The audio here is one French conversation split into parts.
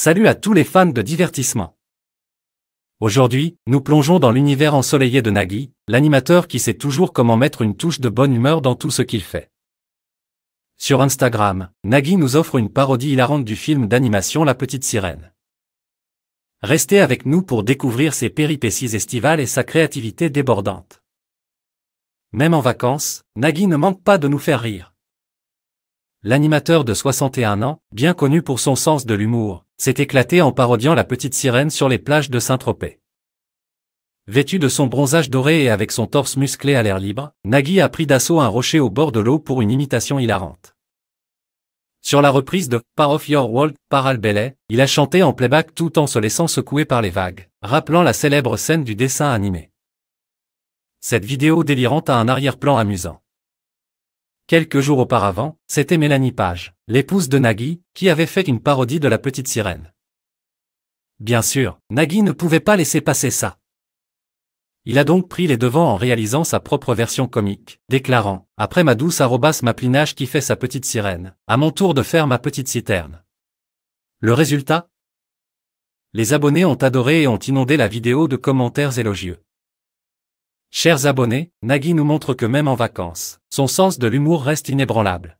Salut à tous les fans de divertissement. Aujourd'hui, nous plongeons dans l'univers ensoleillé de Nagui, l'animateur qui sait toujours comment mettre une touche de bonne humeur dans tout ce qu'il fait. Sur Instagram, Nagui nous offre une parodie hilarante du film d'animation La Petite Sirène. Restez avec nous pour découvrir ses péripéties estivales et sa créativité débordante. Même en vacances, Nagui ne manque pas de nous faire rire. L'animateur de 61 ans, bien connu pour son sens de l'humour, s'est éclaté en parodiant la petite sirène sur les plages de Saint-Tropez. Vêtu de son bronzage doré et avec son torse musclé à l'air libre, Nagui a pris d'assaut un rocher au bord de l'eau pour une imitation hilarante. Sur la reprise de Par of Your World par Al il a chanté en playback tout en se laissant secouer par les vagues, rappelant la célèbre scène du dessin animé. Cette vidéo délirante a un arrière-plan amusant. Quelques jours auparavant, c'était Mélanie Page, l'épouse de Nagui, qui avait fait une parodie de la petite sirène. Bien sûr, Nagui ne pouvait pas laisser passer ça. Il a donc pris les devants en réalisant sa propre version comique, déclarant « Après ma douce arrobasse ma qui fait sa petite sirène, à mon tour de faire ma petite citerne. » Le résultat Les abonnés ont adoré et ont inondé la vidéo de commentaires élogieux. Chers abonnés, Nagui nous montre que même en vacances, son sens de l'humour reste inébranlable.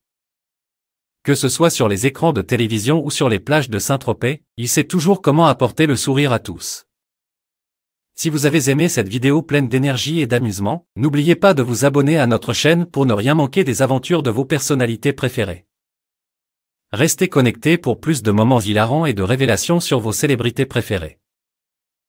Que ce soit sur les écrans de télévision ou sur les plages de Saint-Tropez, il sait toujours comment apporter le sourire à tous. Si vous avez aimé cette vidéo pleine d'énergie et d'amusement, n'oubliez pas de vous abonner à notre chaîne pour ne rien manquer des aventures de vos personnalités préférées. Restez connectés pour plus de moments hilarants et de révélations sur vos célébrités préférées.